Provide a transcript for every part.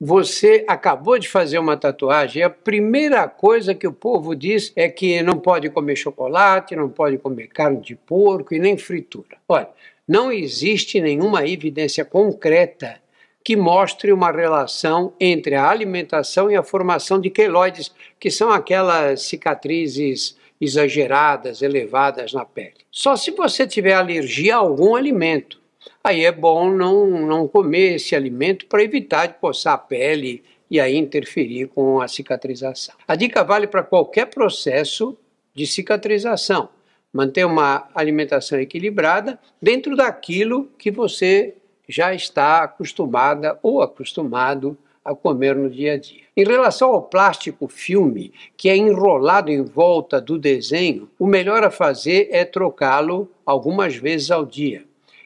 Você acabou de fazer uma tatuagem, a primeira coisa que o povo diz é que não pode comer chocolate, não pode comer carne de porco e nem fritura. Olha, não existe nenhuma evidência concreta que mostre uma relação entre a alimentação e a formação de queloides, que são aquelas cicatrizes exageradas, elevadas na pele. Só se você tiver alergia a algum alimento aí é bom não, não comer esse alimento para evitar de coçar a pele e aí interferir com a cicatrização. A dica vale para qualquer processo de cicatrização. Manter uma alimentação equilibrada dentro daquilo que você já está acostumada ou acostumado a comer no dia a dia. Em relação ao plástico filme, que é enrolado em volta do desenho, o melhor a fazer é trocá-lo algumas vezes ao dia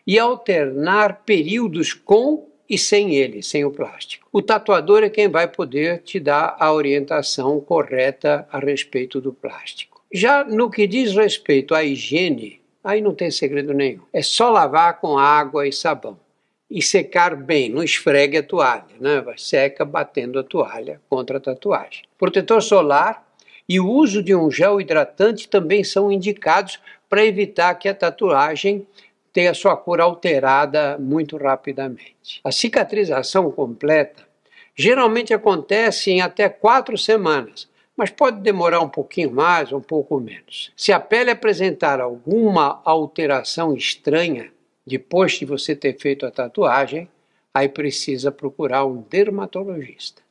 e alternar períodos com e sem ele, sem o plástico. O tatuador é quem vai poder te dar a orientação correta a respeito do plástico. Já no que diz respeito à higiene, aí não tem segredo nenhum. É só lavar com água e sabão e secar bem, não esfregue a toalha, né? seca batendo a toalha contra a tatuagem. Protetor solar e o uso de um gel hidratante também são indicados para evitar que a tatuagem ter a sua cor alterada muito rapidamente. A cicatrização completa geralmente acontece em até quatro semanas, mas pode demorar um pouquinho mais, um pouco menos. Se a pele apresentar alguma alteração estranha depois de você ter feito a tatuagem, aí precisa procurar um dermatologista.